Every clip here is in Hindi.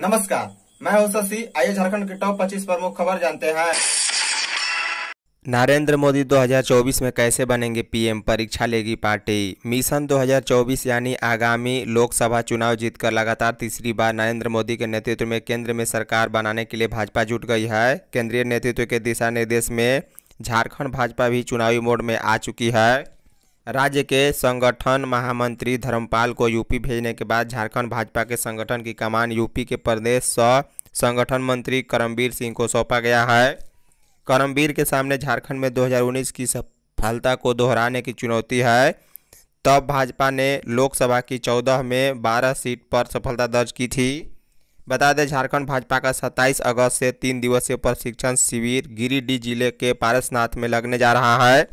नमस्कार मैं हूं शशि आइए झारखंड के टॉप 25 प्रमुख खबर जानते हैं नरेंद्र मोदी 2024 में कैसे बनेंगे पीएम परीक्षा लेगी पार्टी मिशन 2024 यानी आगामी लोकसभा चुनाव जीतकर लगातार तीसरी बार नरेंद्र मोदी के नेतृत्व में केंद्र में सरकार बनाने के लिए भाजपा जुट गई है केंद्रीय नेतृत्व के दिशा निर्देश में झारखंड भाजपा भी चुनावी मोड में आ चुकी है राज्य के संगठन महामंत्री धर्मपाल को यूपी भेजने के बाद झारखंड भाजपा के संगठन की कमान यूपी के प्रदेश सह संगठन मंत्री करमवीर सिंह को सौंपा गया है करमवीर के सामने झारखंड में 2019 की सफलता को दोहराने की चुनौती है तब भाजपा ने लोकसभा की 14 में 12 सीट पर सफलता दर्ज की थी बता दें झारखंड भाजपा का 27 अगस्त से तीन दिवसीय प्रशिक्षण शिविर गिरिडीह जिले के पारसनाथ में लगने जा रहा है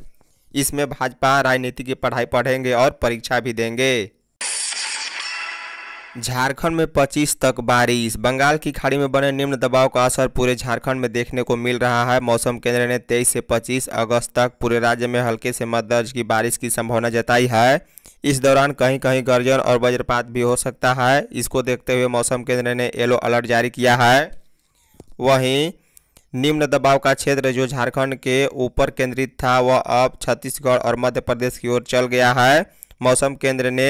इसमें भाजपा राजनीति की पढ़ाई पढ़ेंगे और परीक्षा भी देंगे झारखंड में 25 तक बारिश बंगाल की खाड़ी में बने निम्न दबाव का असर पूरे झारखंड में देखने को मिल रहा है मौसम केंद्र ने 23 से 25 अगस्त तक पूरे राज्य में हल्के से मध्य दर्ज की बारिश की संभावना जताई है इस दौरान कहीं कहीं गर्जन और वज्रपात भी हो सकता है इसको देखते हुए मौसम केंद्र ने येलो अलर्ट जारी किया है वहीं निम्न दबाव का क्षेत्र जो झारखंड के ऊपर केंद्रित था वह अब छत्तीसगढ़ और मध्य प्रदेश की ओर चल गया है मौसम केंद्र ने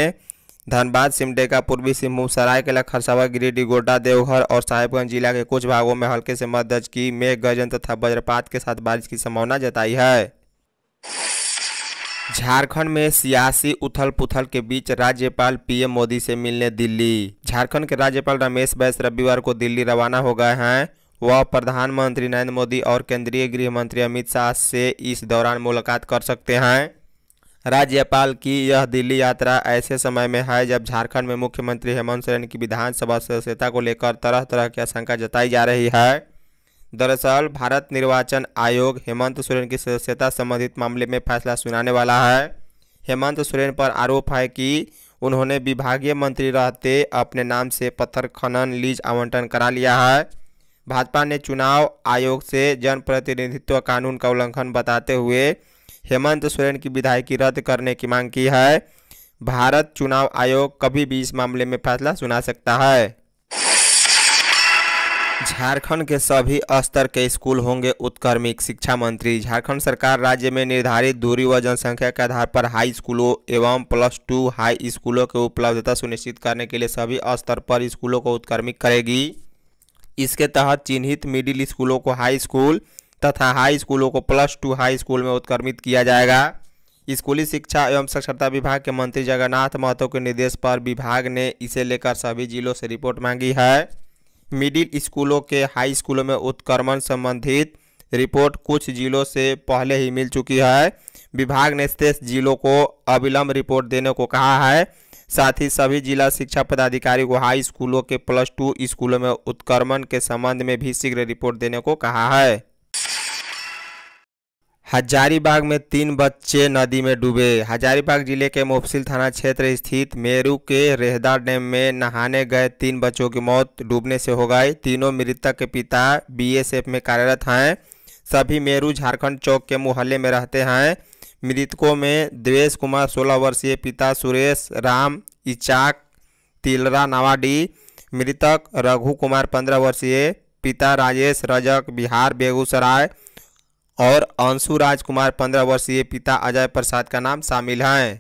धनबाद सिमडेगा पूर्वी सिंहभूम सरायकेला खरसावा गिरिडीह गोड्डा देवघर और साहेबगंज जिला के कुछ भागों में हल्के से मध्य की मेघ गर्जन तथा वज्रपात के साथ बारिश की संभावना जताई है झारखंड में सियासी उथल पुथल के बीच राज्यपाल पीएम मोदी से मिलने दिल्ली झारखंड के राज्यपाल रमेश बैस रविवार को दिल्ली रवाना हो गए हैं वह प्रधानमंत्री नरेंद्र मोदी और केंद्रीय गृह मंत्री अमित शाह से इस दौरान मुलाकात कर सकते हैं राज्यपाल की यह दिल्ली यात्रा ऐसे समय में है जब झारखंड में मुख्यमंत्री हेमंत सोरेन की विधानसभा सदस्यता को लेकर तरह तरह की आशंका जताई जा रही है दरअसल भारत निर्वाचन आयोग हेमंत सोरेन की सदस्यता संबंधित मामले में फैसला सुनाने वाला है हेमंत सोरेन पर आरोप है कि उन्होंने विभागीय मंत्री रहते अपने नाम से पत्थर खनन लीज आवंटन करा लिया है भाजपा ने चुनाव आयोग से जनप्रतिनिधित्व कानून का उल्लंघन बताते हुए हेमंत सोरेन की विधायकी रद्द करने की मांग की है भारत चुनाव आयोग कभी भी इस मामले में फैसला सुना सकता है झारखंड के सभी स्तर के स्कूल होंगे उत्कर्मिक शिक्षा मंत्री झारखंड सरकार राज्य में निर्धारित दूरी व जनसंख्या के आधार पर हाई स्कूलों एवं प्लस टू हाई स्कूलों की उपलब्धता सुनिश्चित करने के लिए सभी स्तर पर स्कूलों को उत्कर्मिक करेगी इसके तहत चिन्हित मिडिल स्कूलों को हाई स्कूल तथा हाई स्कूलों को प्लस टू हाई स्कूल में उत्क्रमित किया जाएगा स्कूली शिक्षा एवं साक्षरता विभाग के मंत्री जगन्नाथ महतो के निर्देश पर विभाग ने इसे लेकर सभी जिलों से रिपोर्ट मांगी है मिडिल स्कूलों के हाई स्कूलों में उत्क्रमण संबंधित रिपोर्ट कुछ जिलों से पहले ही मिल चुकी है विभाग ने शेष जिलों को अविलंब रिपोर्ट देने को कहा है साथ ही सभी जिला शिक्षा पदाधिकारी को हाई स्कूलों के प्लस टू स्कूलों में उत्क्रमण के संबंध में भी शीघ्र रिपोर्ट देने को कहा है हजारीबाग में तीन बच्चे नदी में डूबे हजारीबाग जिले के मुफसिल थाना क्षेत्र स्थित मेरू के रेहदा डैम में नहाने गए तीन बच्चों की मौत डूबने से हो गई तीनों मृतक के पिता बीएसएफ में कार्यरत हैं सभी मेरू झारखंड चौक के मोहल्ले में रहते हैं मृतकों में देवेश कुमार सोलह वर्षीय पिता सुरेश राम इचाक तिलरा नावाडी मृतक रघु कुमार पंद्रह वर्षीय पिता राजेश रजक बिहार बेगूसराय और अंशु राज कुमार पंद्रह वर्षीय पिता अजय प्रसाद का नाम शामिल हैं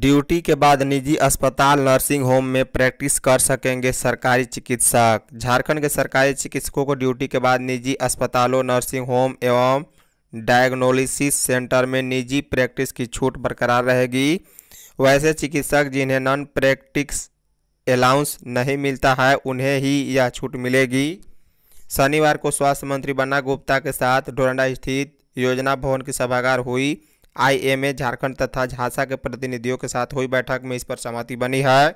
ड्यूटी के बाद निजी अस्पताल नर्सिंग होम में प्रैक्टिस कर सकेंगे सरकारी चिकित्सक झारखंड के सरकारी चिकित्सकों को ड्यूटी के बाद निजी अस्पतालों नर्सिंग होम एवं डायग्नोलिसिस सेंटर में निजी प्रैक्टिस की छूट बरकरार रहेगी वैसे चिकित्सक जिन्हें नॉन प्रैक्टिस अलाउंस नहीं मिलता है उन्हें ही यह छूट मिलेगी शनिवार को स्वास्थ्य मंत्री बन्ना गुप्ता के साथ डोरंडा स्थित योजना भवन की सभागार हुई आईएमए झारखंड तथा झांसा के प्रतिनिधियों के साथ हुई बैठक में इस पर सहमति बनी है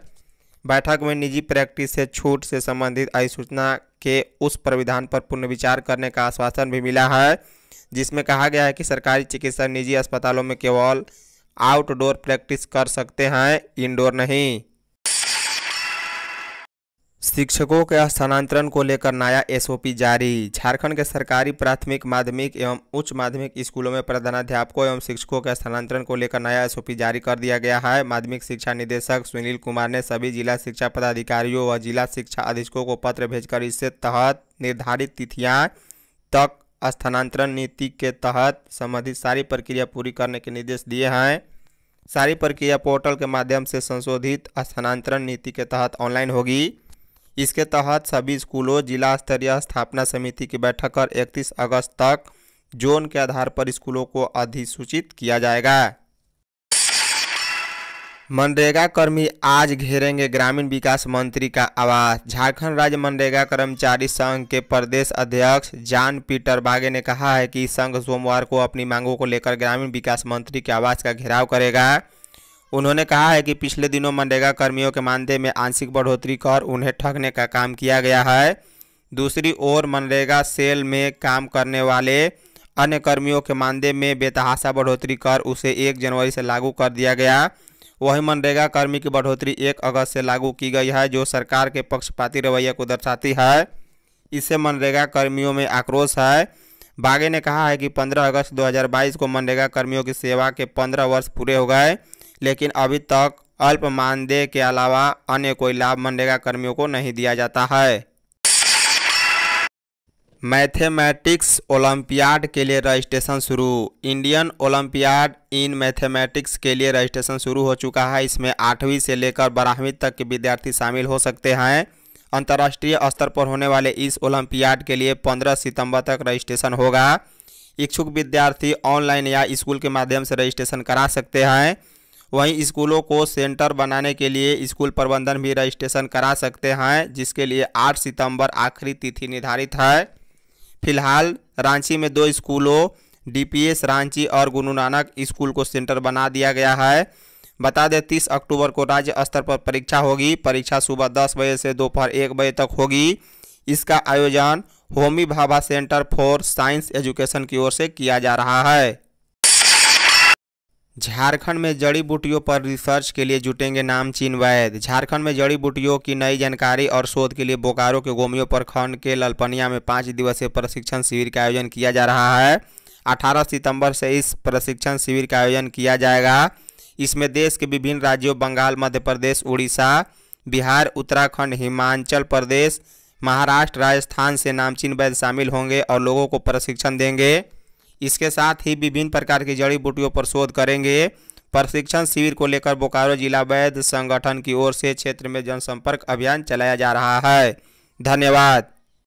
बैठक में निजी प्रैक्टिस से छूट से संबंधित अधिसूचना के उस प्रविधान पर पुनर्विचार करने का आश्वासन भी मिला है जिसमें कहा गया है कि सरकारी चिकित्सक निजी अस्पतालों में केवल आउटडोर प्रैक्टिस कर सकते हैं इंडोर नहीं शिक्षकों के स्थानांतरण को लेकर नया एसओपी जारी झारखंड के सरकारी प्राथमिक माध्यमिक एवं उच्च माध्यमिक स्कूलों में प्रधानाध्यापकों एवं शिक्षकों के स्थानांतरण को लेकर नया एसओपी जारी कर दिया गया है माध्यमिक शिक्षा निदेशक सुनील कुमार ने सभी जिला शिक्षा पदाधिकारियों व जिला शिक्षा अधीक्षकों को पत्र भेजकर इसके तहत निर्धारित तिथियाँ तक स्थानांतरण नीति के तहत संबंधित सारी प्रक्रिया पूरी करने के निर्देश दिए हैं सारी प्रक्रिया पोर्टल के माध्यम से संशोधित स्थानांतरण नीति के तहत ऑनलाइन होगी इसके तहत सभी स्कूलों जिला स्तरीय स्थापना समिति की बैठक कर 31 अगस्त तक जोन के आधार पर स्कूलों को अधिसूचित किया जाएगा मनरेगा कर्मी आज घेरेंगे ग्रामीण विकास मंत्री का आवास झारखंड राज्य मनरेगा कर्मचारी संघ के प्रदेश अध्यक्ष जान पीटर बागे ने कहा है कि संघ सोमवार को अपनी मांगों को लेकर ग्रामीण विकास मंत्री के आवास का घेराव करेगा उन्होंने कहा है कि पिछले दिनों मनरेगा कर्मियों के मानदेय में आंशिक बढ़ोतरी कर उन्हें ठगने का काम किया गया है दूसरी ओर मनरेगा सेल में काम करने वाले अन्य कर्मियों के मानदेय में बेतहासा बढ़ोतरी कर उसे एक जनवरी से लागू कर दिया गया वहीं मनरेगा कर्मी की बढ़ोतरी एक अगस्त से लागू की गई है जो सरकार के पक्षपाती रवैये को दर्शाती है इससे मनरेगा कर्मियों में आक्रोश है बागे ने कहा है कि 15 अगस्त 2022 को मनरेगा कर्मियों की सेवा के 15 वर्ष पूरे हो गए लेकिन अभी तक अल्प मानदेय के अलावा अन्य कोई लाभ मनरेगा कर्मियों को नहीं दिया जाता है मैथमेटिक्स ओलंपियाड के लिए रजिस्ट्रेशन शुरू इंडियन ओलंपियाड इन मैथमेटिक्स के लिए रजिस्ट्रेशन शुरू हो चुका है इसमें आठवीं से लेकर बारहवीं तक के विद्यार्थी शामिल हो सकते हैं अंतर्राष्ट्रीय स्तर पर होने वाले इस ओलंपियाड के लिए 15 सितंबर तक रजिस्ट्रेशन होगा इच्छुक विद्यार्थी ऑनलाइन या स्कूल के माध्यम से रजिस्ट्रेशन करा सकते हैं वहीं स्कूलों को सेंटर बनाने के लिए स्कूल प्रबंधन भी रजिस्ट्रेशन करा सकते हैं जिसके लिए 8 सितंबर आखिरी तिथि निर्धारित है फिलहाल रांची में दो स्कूलों डीपीएस रांची और गुरु नानक स्कूल को सेंटर बना दिया गया है बता दें तीस अक्टूबर को राज्य स्तर पर परीक्षा होगी परीक्षा सुबह दस बजे से दोपहर एक बजे तक होगी इसका आयोजन Homi Bhabha centre for science education की ओर से किया जा रहा है झारखंड में जड़ी बूटियों पर रिसर्च के लिए जुटेंगे नामचीन वैद्य झारखंड में जड़ी बूटियों की नई जानकारी और शोध के लिए बोकारो के गोमियो प्रखंड के ललपनिया में पाँच दिवसीय प्रशिक्षण शिविर का आयोजन किया जा रहा है 18 सितंबर से इस प्रशिक्षण शिविर का आयोजन किया जाएगा इसमें देश के विभिन्न राज्यों बंगाल मध्य प्रदेश उड़ीसा बिहार उत्तराखंड हिमाचल प्रदेश महाराष्ट्र राजस्थान से नामचीन वैद्य शामिल होंगे और लोगों को प्रशिक्षण देंगे इसके साथ ही विभिन्न प्रकार की जड़ी बूटियों पर शोध करेंगे प्रशिक्षण शिविर को लेकर बोकारो जिला वैध संगठन की ओर से क्षेत्र में जनसंपर्क अभियान चलाया जा रहा है धन्यवाद